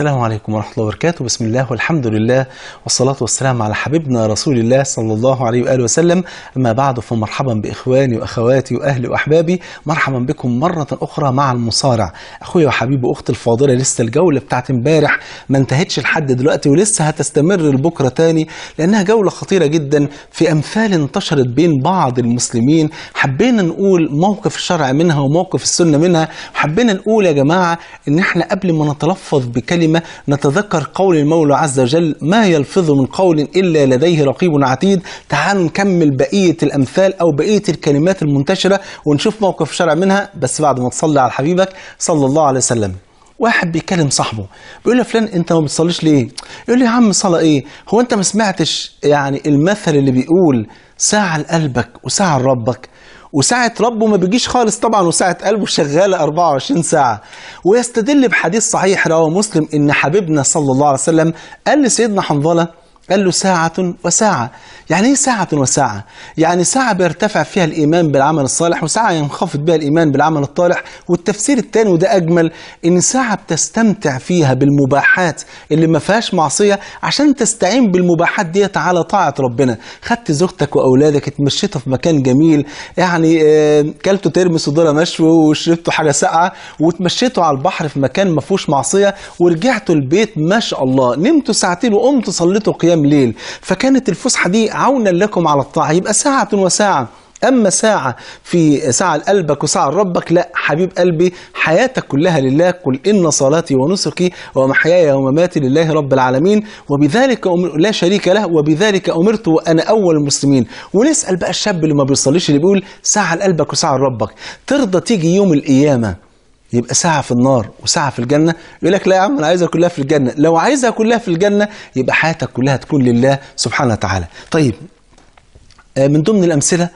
السلام عليكم ورحمة الله وبركاته بسم الله والحمد لله والصلاة والسلام على حبيبنا رسول الله صلى الله عليه وآله وسلم أما بعد فمرحبا بإخواني وأخواتي وأهلي وأحبابي مرحبا بكم مرة أخرى مع المصارع أخويا وحبيبي وأختي الفاضلة لسه الجولة بتاعت امبارح ما انتهتش لحد دلوقتي ولسه هتستمر لبكرة تاني لأنها جولة خطيرة جدا في أمثال انتشرت بين بعض المسلمين حبينا نقول موقف الشرع منها وموقف السنة منها حبينا نقول يا جماعة إن إحنا قبل ما نتلفظ بكلمة الكريمة نتذكر قول المولى عز وجل ما يلفظ من قول إلا لديه رقيب عتيد تعالوا نكمل بقية الأمثال أو بقية الكلمات المنتشرة ونشوف موقف شرع منها بس بعد ما تصلي على حبيبك صلى الله عليه وسلم واحد بيكلم صاحبه بيقول له فلان انت ما بتصليش ليه يقول لي يا عم صلاه ايه هو انت ما سمعتش يعني المثل اللي بيقول ساعه لقلبك وساعه لربك وساعة ربه ما بيجيش خالص طبعا وساعة قلبه شغالة 24 ساعة ويستدل بحديث صحيح رواه مسلم إن حبيبنا صلى الله عليه وسلم قال لسيدنا حنظلة قال له ساعة وساعة يعني ايه ساعة وساعة يعني ساعة بيرتفع فيها الإيمان بالعمل الصالح وساعة ينخفض بها الإيمان بالعمل الطالح والتفسير الثاني وده أجمل إن ساعة بتستمتع فيها بالمباحات اللي ما فيهاش معصية عشان تستعين بالمباحات ديت على طاعة ربنا خدت زوجتك وأولادك اتمشيت في مكان جميل يعني آه، كلتوا ترمس وضرة مشوي وشربتوا حاجة ساقعة واتمشيتوا على البحر في مكان ما فيهوش معصية ورجعتوا البيت ما شاء الله نمتوا ساعتين وقمتوا صليتوا قيام قيام ليل فكانت الفسحة دي عونا لكم على الطاعة يبقى ساعة وساعة أما ساعة في ساعة لقلبك وساعة لربك لا حبيب قلبي حياتك كلها لله قل إن صلاتي ونسكي ومحياي ومماتي لله رب العالمين وبذلك أمر... لا شريك له وبذلك أمرت وأنا أول المسلمين ونسأل بقى الشاب اللي ما بيصليش اللي بيقول ساعة لقلبك وساعة لربك ترضى تيجي يوم القيامة يبقى ساعة في النار وساعة في الجنة يقول لك لا يا عم أنا عايزها كلها في الجنة لو عايزها كلها في الجنة يبقى حياتك كلها تكون لله سبحانه وتعالى طيب آه، من ضمن الأمثلة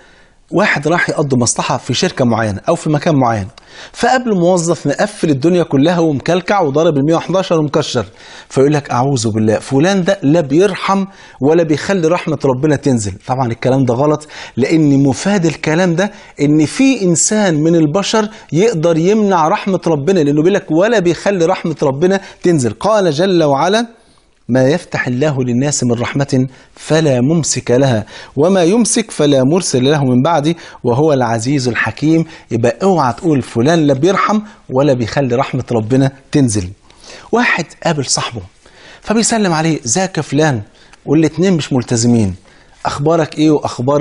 واحد راح يقضي مصلحه في شركه معينه او في مكان معين فقبل موظف مقفل الدنيا كلها ومكلكع وضارب ال 111 ومكشر فيقول لك اعوذ بالله فلان ده لا بيرحم ولا بيخلي رحمه ربنا تنزل طبعا الكلام ده غلط لان مفاد الكلام ده ان في انسان من البشر يقدر يمنع رحمه ربنا لانه بيقول لك ولا بيخلي رحمه ربنا تنزل قال جل وعلا ما يفتح الله للناس من رحمة فلا ممسك لها وما يمسك فلا مرسل له من بعده وهو العزيز الحكيم يبقى اوعى تقول فلان لا بيرحم ولا بيخلي رحمة ربنا تنزل واحد قابل صاحبه فبيسلم عليه زاك فلان والاتنين مش ملتزمين اخبارك ايه واخبار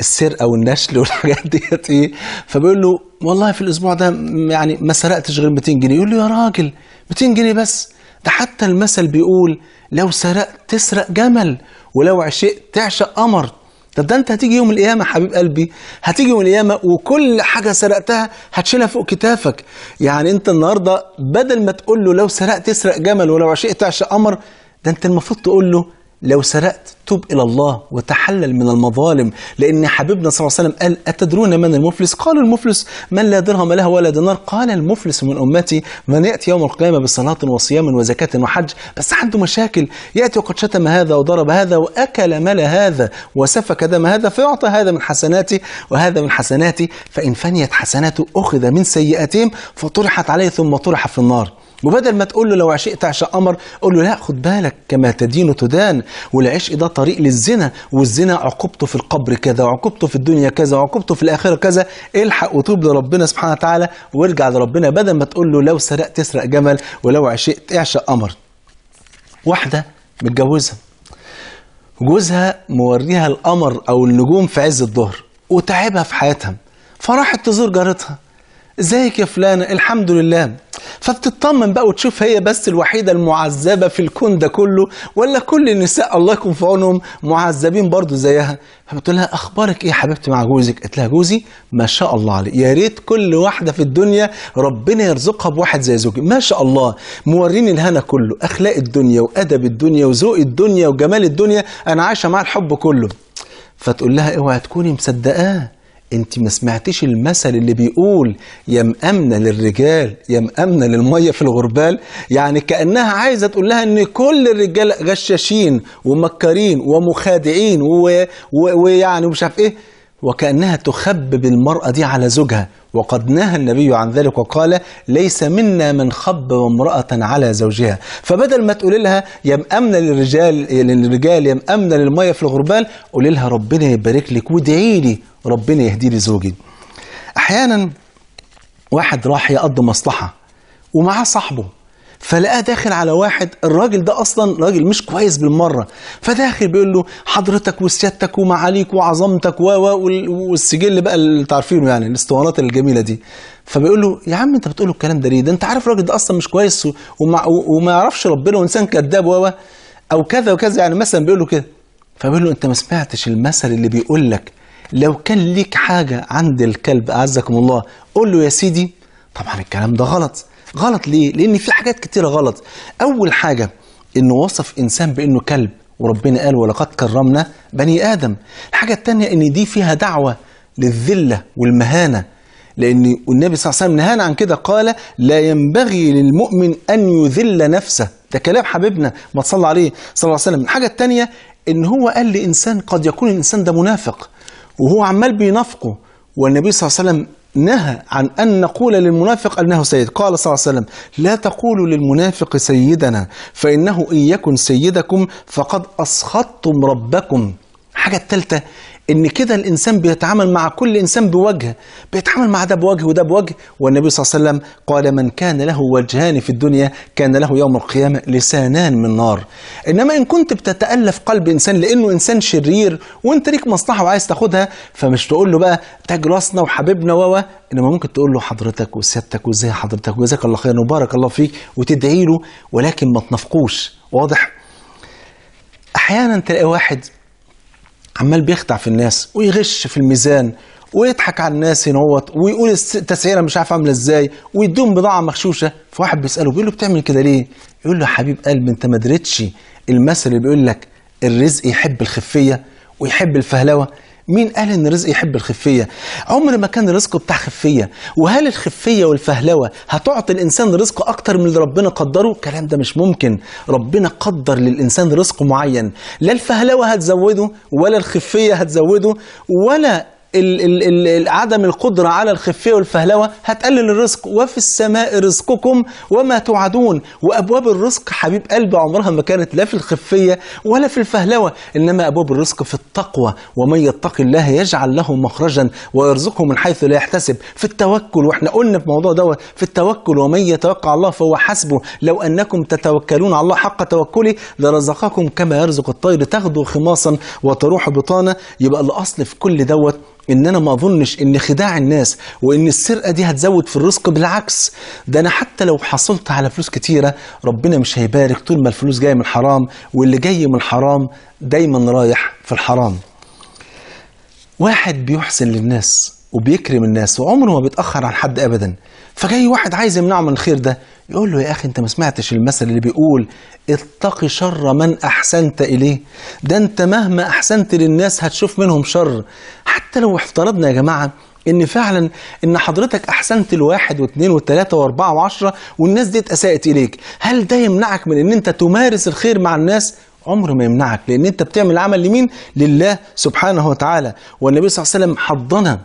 السرقه والنشل والحاجات ديت ايه فبيقول له والله في الاسبوع ده يعني ما سرقتش غير 200 جنيه يقول له يا راجل 200 جنيه بس ده حتى المثل بيقول لو سرقت تسرق جمل ولو عشقت تعشق قمر طب ده انت هتيجي يوم القيامه حبيب قلبي هتيجي يوم القيامه وكل حاجه سرقتها هتشيلها فوق كتافك يعني انت النهارده بدل ما تقول له لو سرقت تسرق جمل ولو عشقت تعشق قمر ده انت المفروض تقول له لو سرقت تب إلى الله وتحلل من المظالم لأن حبيبنا صلى الله عليه وسلم قال أتدرون من المفلس قال المفلس من لا درهم له ولا دينار قال المفلس من أمتي من يأتي يوم القيامة بصلاة وصيام وزكاة وحج بس عنده مشاكل يأتي وقد شتم هذا وضرب هذا وأكل مال هذا وسفك دم هذا فيعطى هذا من حسناته وهذا من حسناته فإن فنيت حسناته أخذ من سيئاتهم فطرحت عليه ثم طرح في النار وبدل ما تقول له لو عشقت عشاء قمر قول له لا خد بالك كما تدين تدان والعشق ده طريق للزنا والزنا عقوبته في القبر كذا وعقوبته في الدنيا كذا وعقوبته في الاخره كذا الحق وتوب لربنا سبحانه وتعالى وارجع لربنا بدل ما تقول له لو سرقت اسرق جمل ولو عشقت اعشق قمر واحده متجوزه جوزها موريها القمر او النجوم في عز الظهر وتعبها في حياتها فراحت تزور جارتها ازيك يا فلانه الحمد لله فبتطمن بقى وتشوف هي بس الوحيده المعذبه في الكون ده كله ولا كل النساء الله يكون في عونهم معذبين برضه زيها فبتقول لها اخبارك ايه يا حبيبتي مع جوزك قالت لها جوزي ما شاء الله عليه يا ريت كل واحده في الدنيا ربنا يرزقها بواحد زي زوجي ما شاء الله موريني الهنا كله اخلاق الدنيا وادب الدنيا وذوق الدنيا وجمال الدنيا انا عايشه معاه الحب كله فتقول لها اوعي تكوني مصدقاه انت ما سمعتيش المثل اللي بيقول يا مأمنة للرجال يا مأمنة للمية في الغربال يعني كأنها عايزة تقول لها ان كل الرجال غشاشين ومكارين ومخادعين ويعني ومش عارف ايه وكأنها تخبب المرأة دي على زوجها وقد نهى النبي عن ذلك وقال ليس منا من خب امرأة على زوجها فبدل ما تقول لها يا مأمنة للرجال للرجال يا مأمنة للمية في الغربال قولي لها ربنا يبارك لك وادعي لي ربنا يهدي لي زوجي احيانا واحد راح يقضي مصلحه ومعاه صاحبه فلقاه داخل على واحد الراجل ده اصلا راجل مش كويس بالمره فداخل بيقول له حضرتك وسيادتك ومعاليك وعظمتك و والسجل بقى اللي انتوا عارفينه يعني الاسطوانات الجميله دي فبيقول له يا عم انت بتقول الكلام ده ليه ده انت عارف الراجل ده اصلا مش كويس وما, وما يعرفش ربنا وانسان كذاب و او كذا وكذا يعني مثلا بيقول له كده فبيقول له انت ما سمعتش المثل اللي بيقول لك لو كان ليك حاجة عند الكلب أعزكم الله قول له يا سيدي طبعا الكلام ده غلط غلط ليه؟ لأن في حاجات كتيرة غلط أول حاجة إنه وصف إنسان بإنه كلب وربنا قال ولقد كرمنا بني آدم الحاجة التانية إن دي فيها دعوة للذلة والمهانة لأن النبي صلى الله عليه وسلم نهانا عن كده قال لا ينبغي للمؤمن أن يذل نفسه ده كلام حبيبنا ما تصلى عليه صلى الله عليه وسلم الحاجة التانية إن هو قال لإنسان قد يكون الإنسان ده منافق وهو عمال بينافقه والنبي صلى الله عليه وسلم نهى عن أن نقول للمنافق أنه سيد قال صلى الله عليه وسلم لا تقولوا للمنافق سيدنا فإنه إن يكن سيدكم فقد أسخطتم ربكم الحاجه الثالثة ان كده الانسان بيتعامل مع كل انسان بوجه بيتعامل مع ده بوجه وده بوجه والنبي صلى الله عليه وسلم قال من كان له وجهان في الدنيا كان له يوم القيامه لسانان من نار انما ان كنت بتتالف قلب انسان لانه انسان شرير وانت ليك مصلحه وعايز تاخدها فمش تقول له بقى تاج راسنا وحبيبنا و انما ممكن تقول له حضرتك وسيادتك وازاي حضرتك وجزاك الله خيرا وبارك الله فيك وتدعي له ولكن ما تنافقوش واضح احيانا تلاقي واحد عمال بيخدع في الناس ويغش في الميزان ويضحك على الناس ينوط ويقول التسعيره مش عارف عامله ازاي ويديهم بضاعه مغشوشه فواحد بيساله بيقول له بتعمل كده ليه؟ يقول له يا حبيب قلب انت ما المثل اللي بيقول لك الرزق يحب الخفيه ويحب الفهلوه مين قال ان الرزق يحب الخفيه عمر ما كان رزقه بتاع خفيه وهل الخفيه والفهلوه هتعطي الانسان رزق اكتر من اللي ربنا قدره الكلام ده مش ممكن ربنا قدر للانسان رزق معين لا الفهلوه هتزوده ولا الخفيه هتزوده ولا عدم القدرة على الخفية والفهلوة هتقلل الرزق وفي السماء رزقكم وما توعدون وأبواب الرزق حبيب قلبي عمرها ما كانت لا في الخفية ولا في الفهلوة إنما أبواب الرزق في التقوى ومن يتق الله يجعل له مخرجا ويرزقه من حيث لا يحتسب في التوكل وإحنا قلنا في موضوع دوت في التوكل ومن يتوقع الله فهو حسبه لو أنكم تتوكلون على الله حق توكله لرزقكم كما يرزق الطير تغدو خماصا وتروح بطانة يبقى الأصل في كل دوت ان انا ما اظنش ان خداع الناس وان السرقه دي هتزود في الرزق بالعكس ده انا حتى لو حصلت على فلوس كتيره ربنا مش هيبارك طول ما الفلوس جايه من الحرام واللي جاي من الحرام دايما رايح في الحرام واحد بيحسن للناس وبيكرم الناس وعمره ما بيتاخر عن حد ابدا فجاي واحد عايز يمنعه من الخير ده يقول له يا اخي انت ما سمعتش المثل اللي بيقول اتقي شر من احسنت اليه ده انت مهما احسنت للناس هتشوف منهم شر حتى لو افترضنا يا جماعه ان فعلا ان حضرتك احسنت لواحد واثنين وثلاثه واربعه وعشره والناس دي اساءت اليك هل ده يمنعك من ان انت تمارس الخير مع الناس عمره ما يمنعك لان انت بتعمل عمل لمين لله سبحانه وتعالى والنبي صلى الله عليه وسلم حضنا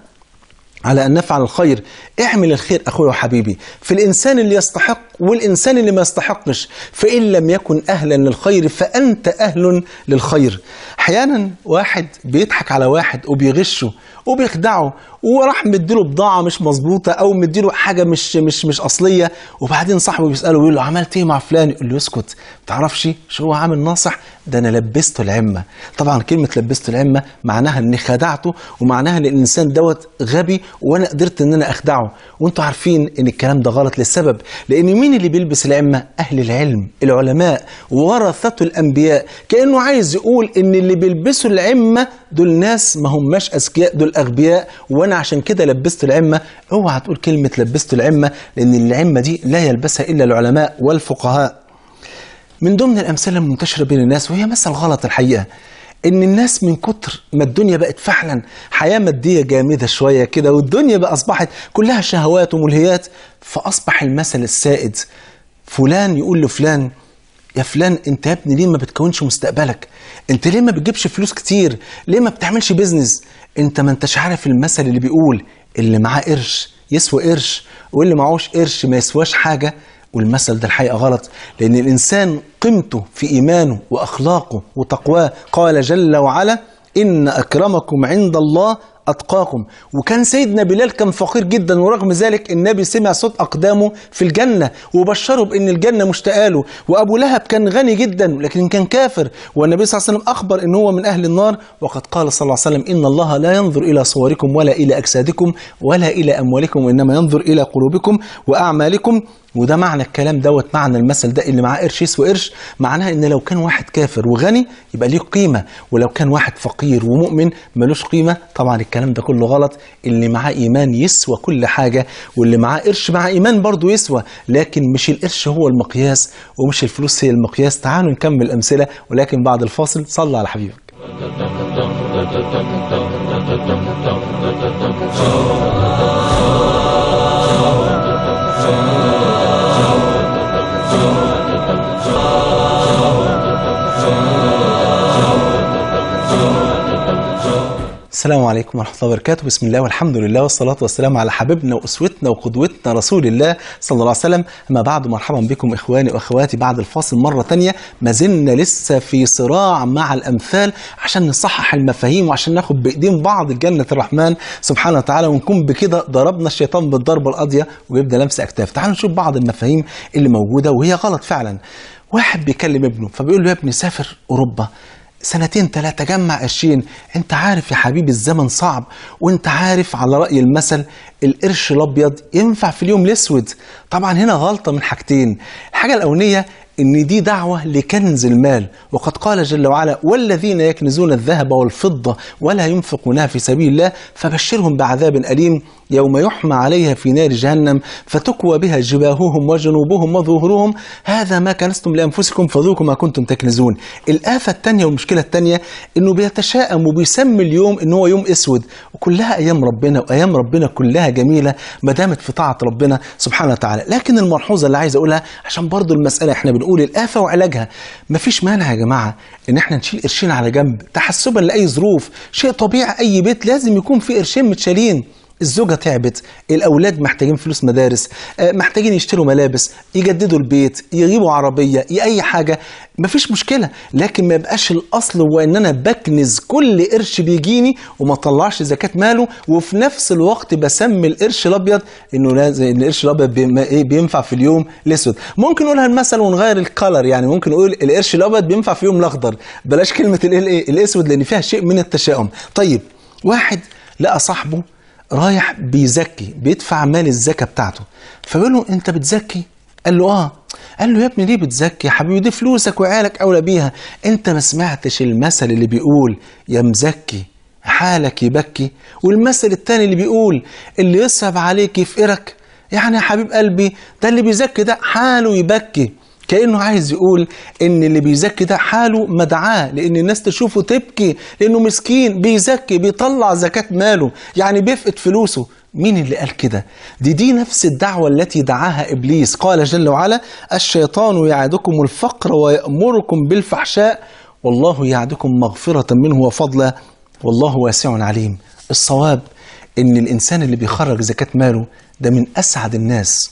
على أن نفعل الخير اعمل الخير أخوي وحبيبي في الإنسان اللي يستحق والإنسان اللي ما يستحقش فإن لم يكن أهلا للخير فأنت أهل للخير أحيانا واحد بيضحك على واحد وبيغشه وبيخدعه وراح مديله بضاعه مش مظبوطه او مديله حاجه مش مش مش اصليه وبعدين صاحبه بيساله بيقول له عملت ايه مع فلان يقول له اسكت ما تعرفش شو هو عامل ناصح ده انا لبسته العمه طبعا كلمه لبسته العمه معناها اني خدعته ومعناها ان الانسان دوت غبي وانا قدرت ان انا اخدعه وانتوا عارفين ان الكلام ده غلط لسبب لان مين اللي بيلبس العمه اهل العلم العلماء ورثه الانبياء كانه عايز يقول ان اللي بيلبسوا العمه دول ناس ما هماش اذكياء دول الاغبياء وانا عشان كده لبست العمه اوعى تقول كلمه لبست العمه لان العمه دي لا يلبسها الا العلماء والفقهاء من ضمن الامثله المنتشره بين الناس وهي مثل غلط الحقيقه ان الناس من كتر ما الدنيا بقت فعلا حياه ماديه جامده شويه كده والدنيا بقى اصبحت كلها شهوات وملهيات فاصبح المثل السائد فلان يقول لفلان يا فلان انت يا ابني ليه ما بتكونش مستقبلك انت ليه ما بتجيبش فلوس كتير ليه ما بتعملش بيزنس انت ما انتش عارف المثل اللي بيقول اللي معاه قرش يسوى قرش واللي معهوش قرش ما يسواش حاجه والمثل ده الحقيقه غلط لان الانسان قيمته في ايمانه واخلاقه وتقواه قال جل وعلا ان اكرمكم عند الله أتقاكم وكان سيدنا بلال كان فقير جدا ورغم ذلك النبي سمع صوت أقدامه في الجنة وبشره بأن الجنة مشتاقة له وأبو لهب كان غني جدا لكن كان كافر والنبي صلى الله عليه وسلم أخبر أن هو من أهل النار وقد قال صلى الله عليه وسلم إن الله لا ينظر إلى صوركم ولا إلى أجسادكم ولا إلى أموالكم وإنما ينظر إلى قلوبكم وأعمالكم وده معنى الكلام دوت معنى المثل ده اللي معاه قرش يسوى قرش معناها ان لو كان واحد كافر وغني يبقى ليه قيمه ولو كان واحد فقير ومؤمن ملوش قيمه طبعا الكلام ده كله غلط اللي معاه ايمان يسوى كل حاجه واللي معاه قرش مع ايمان برضه يسوى لكن مش القرش هو المقياس ومش الفلوس هي المقياس تعالوا نكمل امثله ولكن بعد الفاصل صلى على حبيبك Oh السلام عليكم ورحمة الله وبركاته بسم الله والحمد لله والصلاة والسلام على حبيبنا وأسوتنا وقدوتنا رسول الله صلى الله عليه وسلم أما بعد مرحبا بكم إخواني وأخواتي بعد الفاصل مرة تانية ما زلنا لسه في صراع مع الأمثال عشان نصحح المفاهيم وعشان ناخد بإيدين بعض جنة الرحمن سبحانه وتعالى ونكون بكده ضربنا الشيطان بالضربة القاضية ويبدأ لمس أكتاف تعالوا نشوف بعض المفاهيم اللي موجودة وهي غلط فعلا واحد بيكلم ابنه فبيقول له يا ابني سافر أوروبا سنتين ثلاثة جمع قرشين انت عارف يا حبيبي الزمن صعب وانت عارف على رأي المثل القرش الابيض ينفع في اليوم الاسود طبعا هنا غلطة من حاجتين الحاجة الاولانية ان دي دعوة لكنز المال وقد قال جل وعلا والذين يكنزون الذهب والفضة ولا ينفقونها في سبيل الله فبشرهم بعذاب أليم يوم يحمى عليها في نار جهنم فتكوى بها جباههم وجنوبهم وظهورهم هذا ما كنستم لأنفسكم فذوقوا ما كنتم تكنزون الآفة الثانيه والمشكلة الثانيه أنه بيتشائم وبيسمي اليوم ان هو يوم أسود وكلها أيام ربنا وأيام ربنا كلها جميلة ما دامت في طاعة ربنا سبحانه وتعالى لكن الملحوظة اللي عايز أقولها عشان برضو المسألة احنا بنقول الآفة وعلاجها ما فيش مانع يا جماعة ان احنا نشيل قرشين على جنب تحسبا لأي ظروف شيء طبيعي أي بيت لازم يكون فيه قرشين متشالين الزوجه تعبت الاولاد محتاجين فلوس مدارس آه، محتاجين يشتروا ملابس يجددوا البيت يجيبوا عربيه اي حاجه مفيش مشكله لكن ما يبقاش الاصل هو ان انا بكنز كل قرش بيجيني وما طلعش زكاه ماله وفي نفس الوقت بسمي القرش الابيض انه لازم ان القرش الابيض إيه، بينفع في اليوم الاسود ممكن نقولها المثل ونغير الكلر يعني ممكن نقول القرش الابيض بينفع في يوم الاخضر بلاش كلمه الاسود لان فيها شيء من التشاؤم طيب واحد لقى صاحبه رايح بيزكي بيدفع مال الزكاه بتاعته فبيقول له انت بتزكي قال له اه قال له يا ابني ليه بتزكي يا حبيبي دي فلوسك وعيالك اولى بيها انت ما سمعتش المثل اللي بيقول يا مزكي حالك يبكي والمثل التاني اللي بيقول اللي يصعب عليك يفقرك يعني يا حبيب قلبي ده اللي بيزكي ده حاله يبكي كانه عايز يقول ان اللي بيزكي ده حاله مدعاه لان الناس تشوفه تبكي لانه مسكين بيزكي بيطلع زكاه ماله يعني بيفقد فلوسه مين اللي قال كده دي دي نفس الدعوه التي دعاها ابليس قال جل وعلا الشيطان يعدكم الفقر ويامركم بالفحشاء والله يعدكم مغفره منه وفضلا والله واسع عليم الصواب ان الانسان اللي بيخرج زكاه ماله ده من اسعد الناس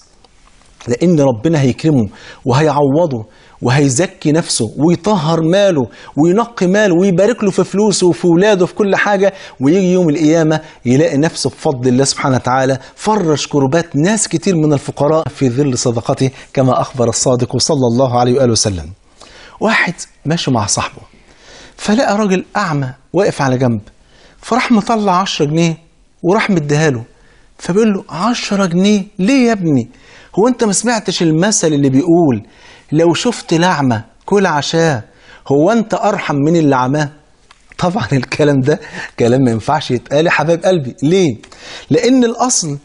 لأن ربنا هيكرمه وهيعوضه وهيزكي نفسه ويطهر ماله وينقي ماله ويبارك له في فلوسه وفي ولاده وفي كل حاجة ويجي يوم القيامة يلاقي نفسه بفضل الله سبحانه وتعالى فرش كربات ناس كتير من الفقراء في ظل صدقته كما أخبر الصادق صلى الله عليه وآله وسلم واحد ماشي مع صاحبه فلقى راجل أعمى واقف على جنب فراح مطلع 10 جنيه وراح مديها له فبيقول له 10 جنيه ليه يا ابني هو انت ما سمعتش المثل اللي بيقول لو شفت لعمة كل عشاه هو انت ارحم من اللي عماه طبعا الكلام ده كلام ما ينفعش يتقال يا حبايب قلبي ليه لان الاصل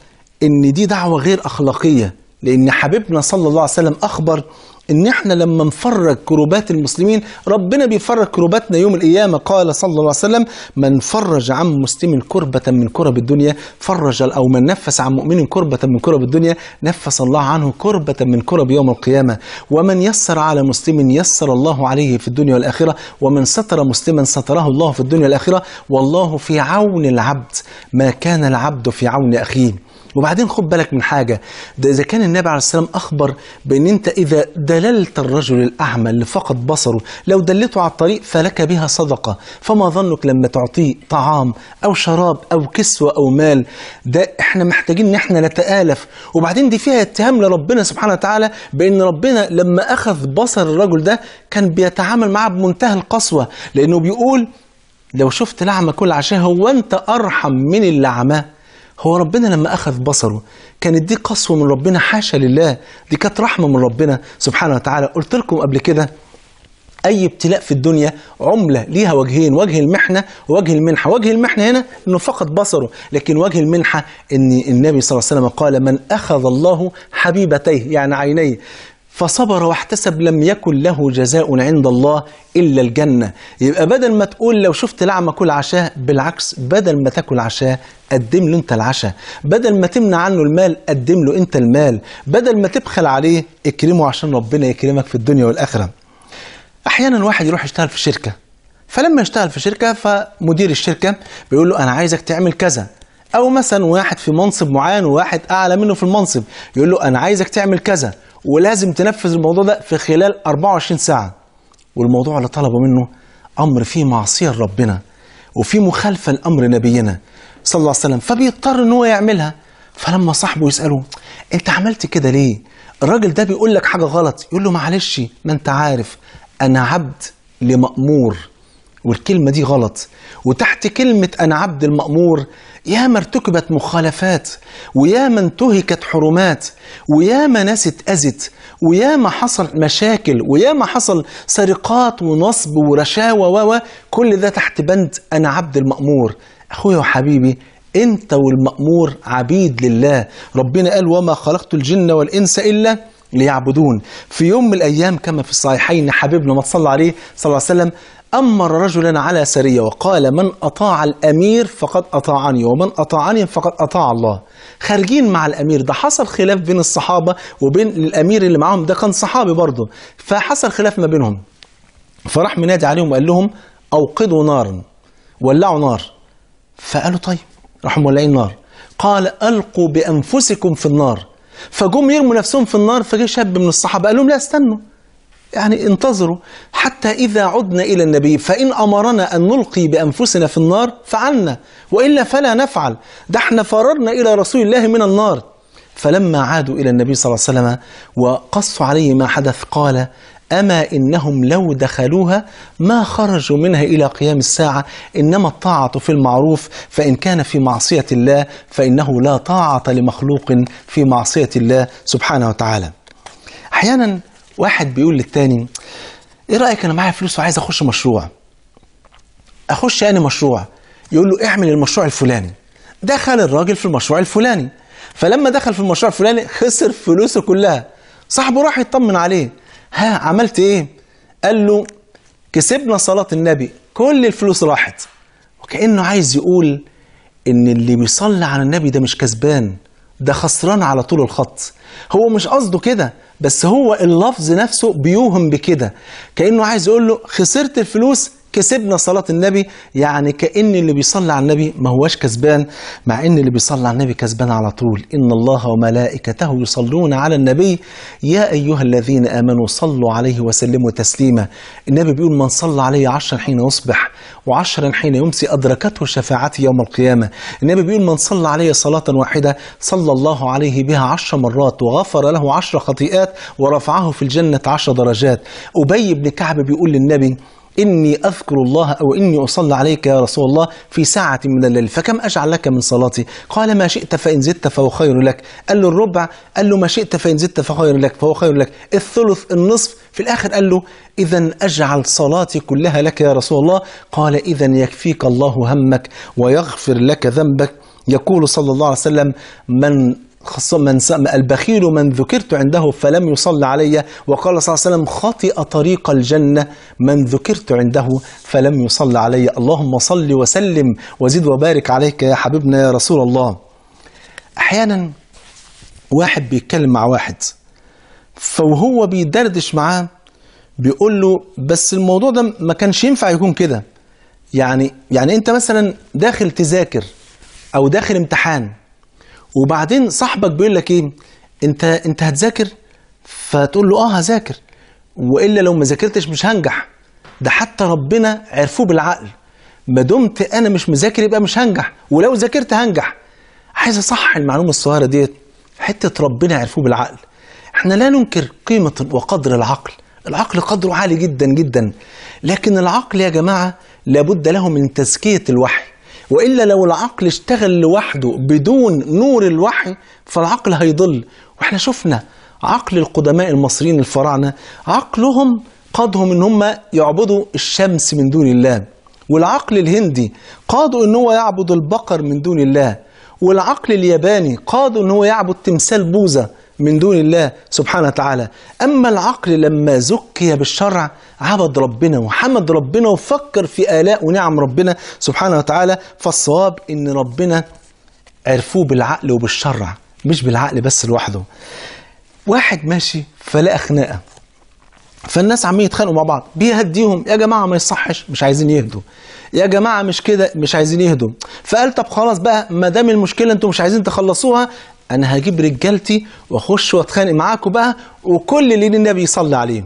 ان دي دعوه غير اخلاقيه لان حبيبنا صلى الله عليه وسلم اخبر ان احنا لما نفرج كروبات المسلمين ربنا بيفرج كروباتنا يوم القيامه قال صلى الله عليه وسلم من فرج عن مسلم كربه من كرب الدنيا فرج او من نفس عن مؤمن كربه من كرب الدنيا نفس الله عنه كربه من كرب يوم القيامه ومن يسر على مسلم يسر الله عليه في الدنيا والاخره ومن ستر مسلما ستره الله في الدنيا والاخره والله في عون العبد ما كان العبد في عون اخيه وبعدين خد بالك من حاجة ده إذا كان النبي عليه السلام أخبر بأن أنت إذا دللت الرجل الأعمى اللي فقد بصره لو دلته على الطريق فلك بها صدقة فما ظنك لما تعطيه طعام أو شراب أو كسوة أو مال ده إحنا محتاجين إن إحنا نتآلف وبعدين دي فيها اتهام لربنا سبحانه وتعالى بأن ربنا لما أخذ بصر الرجل ده كان بيتعامل معاه بمنتهى القسوة لأنه بيقول لو شفت الأعمى كل عشاه هو أنت أرحم من اللي عماه هو ربنا لما أخذ بصره كانت دي قسوة من ربنا حاشا لله دي كانت رحمة من ربنا سبحانه وتعالى قلت لكم قبل كده أي ابتلاء في الدنيا عملة ليها وجهين وجه المحنة ووجه المنحة وجه المحنة هنا أنه فقد بصره لكن وجه المنحة أن النبي صلى الله عليه وسلم قال من أخذ الله حبيبتيه يعني عينيه فصبر واحتسب لم يكن له جزاء عند الله إلا الجنة يبقى بدل ما تقول لو شفت لعمة كل عشاء بالعكس بدل ما تاكل عشاء قدم له انت العشاء بدل ما تمنع عنه المال قدم له انت المال بدل ما تبخل عليه اكرمه عشان ربنا يكرمك في الدنيا والآخرة أحيانا واحد يروح يشتغل في شركة فلما يشتغل في شركة فمدير الشركة بيقول له أنا عايزك تعمل كذا أو مثلا واحد في منصب معين وواحد أعلى منه في المنصب يقول له أنا عايزك تعمل كذا ولازم تنفذ الموضوع ده في خلال 24 ساعه والموضوع اللي طلبه منه امر فيه معصيه لربنا وفيه مخالفه لامر نبينا صلى الله عليه وسلم فبيضطر ان هو يعملها فلما صاحبه يساله انت عملت كده ليه الراجل ده بيقول لك حاجه غلط يقول له معلش ما انت عارف انا عبد لمامور والكلمة دي غلط وتحت كلمة أنا عبد المأمور ياما ارتكبت مخالفات وياما انتهكت حرمات وياما ناس اتأذت وياما حصل مشاكل وياما حصل سرقات ونصب ورشاوى و كل ده تحت بند أنا عبد المأمور أخويا وحبيبي أنت والمأمور عبيد لله ربنا قال وما خلقت الجن والإنس إلا ليعبدون في يوم من الأيام كما في الصحيحين حبيبنا ما تصلى عليه صلى الله عليه وسلم أمر رجلا على سرية وقال من أطاع الأمير فقد أطاعني ومن أطاعني فقد أطاع الله خارجين مع الأمير ده حصل خلاف بين الصحابة وبين الأمير اللي معاهم ده كان صحابي برضه فحصل خلاف ما بينهم فراح منادي عليهم وقال لهم أوقدوا نارا ولعوا نار فقالوا طيب راحوا مولعين نار قال ألقوا بأنفسكم في النار فجم يرموا نفسهم في النار فجه شاب من الصحابة قال لهم لا استنوا يعني انتظروا حتى إذا عدنا إلى النبي فإن أمرنا أن نلقي بأنفسنا في النار فعلنا وإلا فلا نفعل ده احنا فررنا إلى رسول الله من النار فلما عادوا إلى النبي صلى الله عليه وسلم وقصوا عليه ما حدث قال أما إنهم لو دخلوها ما خرجوا منها إلى قيام الساعة إنما الطاعة في المعروف فإن كان في معصية الله فإنه لا طاعة لمخلوق في معصية الله سبحانه وتعالى أحيانا واحد بيقول للتاني ايه رايك انا معايا فلوس وعايز اخش مشروع اخش يعني مشروع يقول له اعمل المشروع الفلاني دخل الراجل في المشروع الفلاني فلما دخل في المشروع الفلاني خسر فلوسه كلها صاحبه راح يطمن عليه ها عملت ايه قال له كسبنا صلاة النبي كل الفلوس راحت وكأنه عايز يقول ان اللي بيصلي على النبي ده مش كسبان ده خسران على طول الخط هو مش قصده كده بس هو اللفظ نفسه بيوهم بكده كانه عايز يقول له خسرت الفلوس كسبنا صلاة النبي يعني كأن اللي بيصلي على النبي ما هواش كسبان مع أن اللي بيصلي على النبي كسبان على طول إن الله وملائكته يصلون على النبي يا أيها الذين آمنوا صلوا عليه وسلموا تسليما النبي بيقول من صلى عليه عشرا حين يصبح وعشرا حين يمسي أدركته شفاعتي يوم القيامة النبي بيقول من صلى عليه صلاة واحدة صلى الله عليه بها عشر مرات وغفر له عشر خطيئات ورفعه في الجنة عشر درجات أبي بن كعب بيقول للنبي إني أذكر الله أو إني أصلى عليك يا رسول الله في ساعة من الليل فكم أجعل لك من صلاتي قال ما شئت فإن زدت فهو خير لك قال له الربع قال له ما شئت فإن زدت فهو خير لك فهو خير لك الثلث النصف في الآخر قال له إذا أجعل صلاتي كلها لك يا رسول الله قال إذا يكفيك الله همك ويغفر لك ذنبك يقول صلى الله عليه وسلم من خاصة من البخيل من ذكرت عنده فلم يصل علي وقال صلى الله عليه وسلم خطئ طريق الجنة من ذكرت عنده فلم يصل علي اللهم صل وسلم وزد وبارك عليك يا حبيبنا يا رسول الله أحيانا واحد بيتكلم مع واحد فوهو بيدردش معاه بيقول له بس الموضوع ده ما كانش ينفع يكون كده يعني يعني انت مثلا داخل تذاكر او داخل امتحان وبعدين صاحبك بيقول لك ايه انت انت هتذاكر فتقول له اه هذاكر والا لو ما ذاكرتش مش هنجح ده حتى ربنا عرفوه بالعقل ما دمت انا مش مذاكر يبقى مش هنجح ولو ذاكرت هنجح عايز اصحح المعلومه الصغيره ديت حته ربنا عرفوه بالعقل احنا لا ننكر قيمه وقدر العقل العقل قدره عالي جدا جدا لكن العقل يا جماعه لابد له من تزكيه الوحي والا لو العقل اشتغل لوحده بدون نور الوحي فالعقل هيضل واحنا شفنا عقل القدماء المصريين الفراعنه عقلهم قادهم ان هم يعبدوا الشمس من دون الله والعقل الهندي قادوا ان هو يعبد البقر من دون الله والعقل الياباني قادوا ان هو يعبد تمثال بوذا من دون الله سبحانه وتعالى أما العقل لما زكي بالشرع عبد ربنا وحمد ربنا وفكر في آلاء ونعم ربنا سبحانه وتعالى فالصواب إن ربنا عرفوه بالعقل وبالشرع مش بالعقل بس لوحده واحد ماشي فلقى خناقة فالناس عم يتخانقوا مع بعض بيهديهم يا جماعة ما يصحش مش عايزين يهدوا يا جماعة مش كده مش عايزين يهدوا فقال طب خلاص بقى ما دام المشكلة انتوا مش عايزين تخلصوها انا هجيب رجالتي واخش واتخانق معاكم بقى وكل اللي ليه النبي يصلي عليه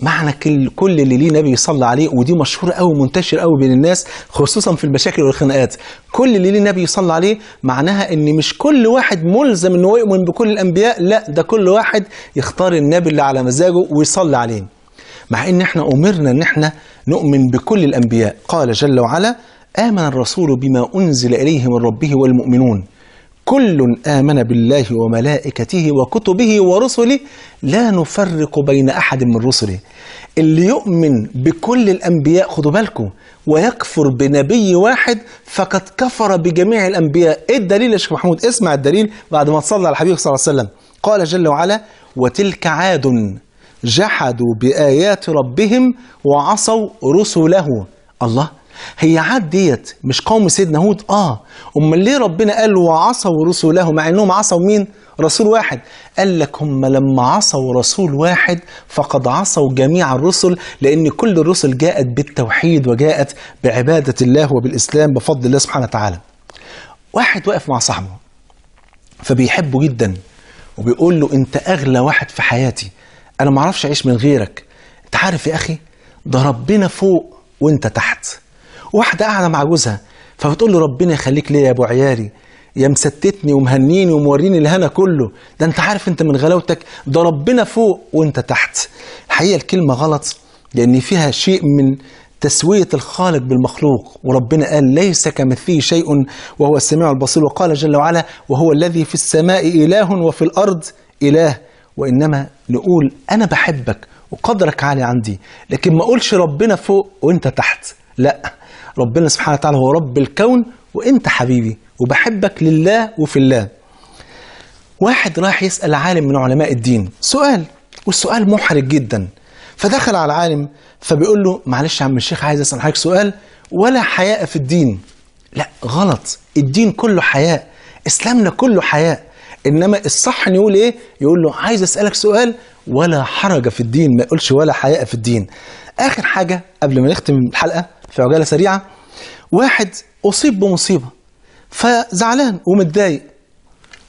معنى كل اللي ليه نبي يصلي عليه ودي مشهورة قوي منتشر قوي بين الناس خصوصا في المشاكل والخناقات كل اللي ليه نبي يصلي عليه معناها ان مش كل واحد ملزم انه يؤمن بكل الانبياء لا ده كل واحد يختار النبي اللي على مزاجه ويصلي عليه مع ان احنا امرنا ان احنا نؤمن بكل الانبياء قال جل وعلا امن الرسول بما انزل اليه من ربه والمؤمنون كل آمن بالله وملائكته وكتبه ورسله لا نفرق بين أحد من رسله اللي يؤمن بكل الأنبياء خدوا بالكم ويكفر بنبي واحد فقد كفر بجميع الأنبياء إيه الدليل يا شيخ محمود اسمع الدليل بعد ما تصلى على الحبيب صلى الله عليه وسلم قال جل وعلا وتلك عاد جحدوا بآيات ربهم وعصوا رسله الله هي عاد ديت مش قوم سيدنا هود اه امال ليه ربنا قال وعصوا رسله مع انهم عصوا مين رسول واحد قال لك هم لما عصوا رسول واحد فقد عصوا جميع الرسل لان كل الرسل جاءت بالتوحيد وجاءت بعباده الله وبالاسلام بفضل الله سبحانه وتعالى واحد واقف مع صاحبه فبيحبه جدا وبيقول له انت اغلى واحد في حياتي انا ما اعرفش اعيش من غيرك انت عارف يا اخي ده ربنا فوق وانت تحت واحده قاعده مع جوزها فبتقول له ربنا يخليك ليا يا ابو عياري يا مستتني ومهنيني وموريني الهنا كله ده انت عارف انت من غلاوتك ده ربنا فوق وانت تحت الحقيقة الكلمه غلط لان فيها شيء من تسوية الخالق بالمخلوق وربنا قال ليس كمثله شيء وهو السميع البصير وقال جل وعلا وهو الذي في السماء إله وفي الأرض إله وإنما نقول أنا بحبك وقدرك عالي عندي لكن ما أقولش ربنا فوق وإنت تحت لأ ربنا سبحانه وتعالى هو رب الكون وانت حبيبي وبحبك لله وفي الله واحد راح يسأل عالم من علماء الدين سؤال والسؤال محرج جدا فدخل على العالم فبيقول له معلش يا عم الشيخ عايز اسال حضرتك سؤال ولا حياء في الدين لا غلط الدين كله حياء اسلامنا كله حياء انما الصح يقول ايه يقول له عايز اسالك سؤال ولا حرج في الدين ما يقولش ولا حياء في الدين اخر حاجه قبل ما نختم الحلقه في عجالة سريعة واحد أصيب بمصيبة فزعلان ومتضايق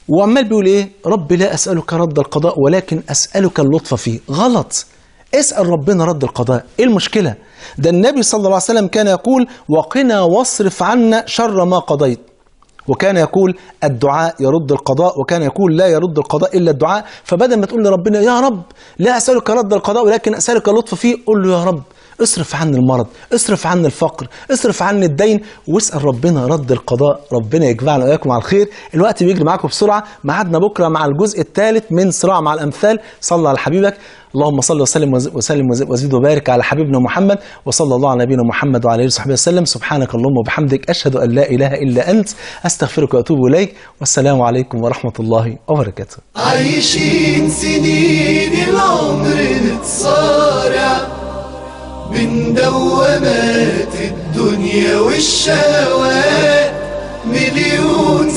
وعمال بيقول إيه رب لا أسألك رد القضاء ولكن أسألك اللطف فيه غلط اسأل ربنا رد القضاء إيه المشكلة ده النبي صلى الله عليه وسلم كان يقول وقنا واصرف عنا شر ما قضيت وكان يقول الدعاء يرد القضاء وكان يقول لا يرد القضاء إلا الدعاء فبدل ما تقول لربنا يا رب لا أسألك رد القضاء ولكن أسألك اللطف فيه قل له يا رب اصرف عني المرض اصرف عني الفقر اصرف عني الدين واسال ربنا رد القضاء ربنا يجمعنا واياكم على الخير الوقت بيجري معاكم بسرعه ميعادنا بكره مع الجزء الثالث من صراع مع الامثال صلى على حبيبك اللهم صل وسلم وسلم وزد وبارك على حبيبنا محمد وصلى الله على نبينا محمد وعلى اله وصحبه وسلم سبحانك اللهم وبحمدك اشهد ان لا اله الا انت استغفرك واتوب اليك والسلام عليكم ورحمه الله وبركاته عايشين سنين العمر نتصارع من دوامات الدنيا والشهوات مليون